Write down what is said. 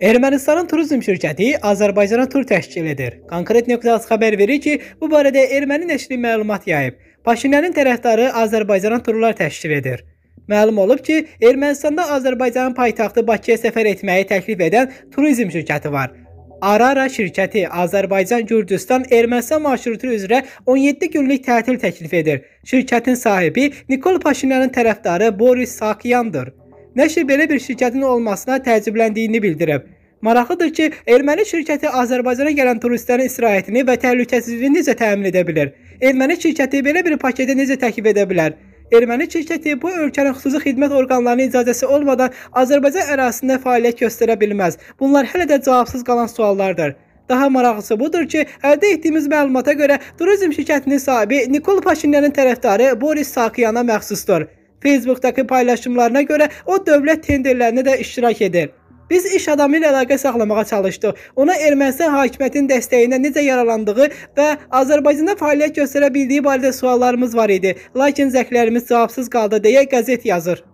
Ermənistanın turizm şirkəti Azərbaycana tur təşkil edir. Konkret nöqtəsi xəbər verir ki, bu barədə erməni nəşri məlumat yayıb. Paşinyanın tərəfdarı Azərbaycana turlar təşkil edir. Məlum olub ki, Ermənistanda Azərbaycanın paytaxtı Bakıya səfər etməyi təklif edən turizm şirkəti var. Arara şirkəti Azərbaycan, Gürcüstan, Ermənistan marşrutu üzrə 17 günlük tətil təklif edir. Şirkətin sahibi Nikol Paşinyanın tərəfdarı Boris Sakyandır. Nəşr belə bir şirkətin olmasına təəccübləndiyini bildirib. Maraqlıdır ki, erməni şirkəti Azərbaycana gələn turistlərin istirahətini və təhlükəsizliyini necə təmin edə bilər? Erməni şirkəti belə bir paketə necə təklif edə bilər? Erməni şirkəti bu ölkənin xüsusi xidmət orqanlarının icazəsi olmadan Azərbaycan ərazisində fəaliyyət göstərə bilməz. Bunlar hələ də cavabsız qalan suallardır. Daha maraqlısı budur ki, əldə etdiyimiz məlumata görə turizm şirkətinin sahibi Nikol Paşinyanın tərəfdarı Boris Sakiyana məxsusdur. Facebookdakı paylaşımlarına görə o dövlət tenderlərinə də iştirak edir. Biz iş adamı ilə əlaqə saxlamağa çalışdıq. Ona Ermənistan hakimiyyətinin dəstəyindən necə yaralandığı və Azərbaycanda fəaliyyət göstərə bildiyi barədə suallarımız var idi. Lakin zəklərimiz cavabsız qaldı deyə qəzet yazır.